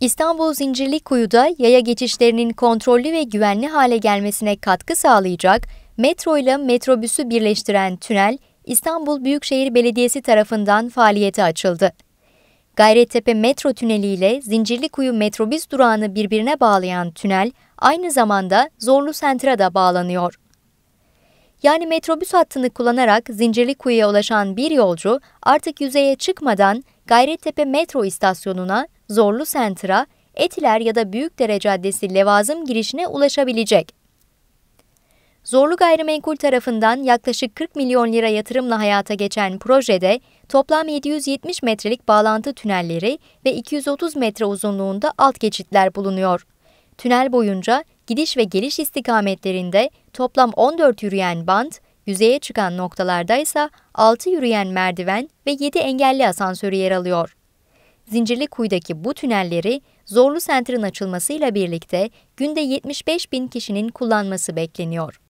İstanbul Zincirlikuyu'da yaya geçişlerinin kontrollü ve güvenli hale gelmesine katkı sağlayacak metro ile metrobüsü birleştiren tünel İstanbul Büyükşehir Belediyesi tarafından faaliyete açıldı. Gayrettepe metro tüneli ile Zincirlikuyu metrobüs durağını birbirine bağlayan tünel aynı zamanda Zorlu sentrada bağlanıyor. Yani metrobüs hattını kullanarak zincirli kuyuya ulaşan bir yolcu artık yüzeye çıkmadan Gayrettepe metro istasyonuna, Zorlu Center'a, Etiler ya da Büyükdere Caddesi Levazım girişine ulaşabilecek. Zorlu Gayrimenkul tarafından yaklaşık 40 milyon lira yatırımla hayata geçen projede toplam 770 metrelik bağlantı tünelleri ve 230 metre uzunluğunda alt geçitler bulunuyor. Tünel boyunca gidiş ve geliş istikametlerinde toplam 14 yürüyen bant, yüzeye çıkan noktalarda ise 6 yürüyen merdiven ve 7 engelli asansörü yer alıyor. Zincirli Kuyu'daki bu tünelleri Zorlu sentrin açılmasıyla birlikte günde 75 bin kişinin kullanması bekleniyor.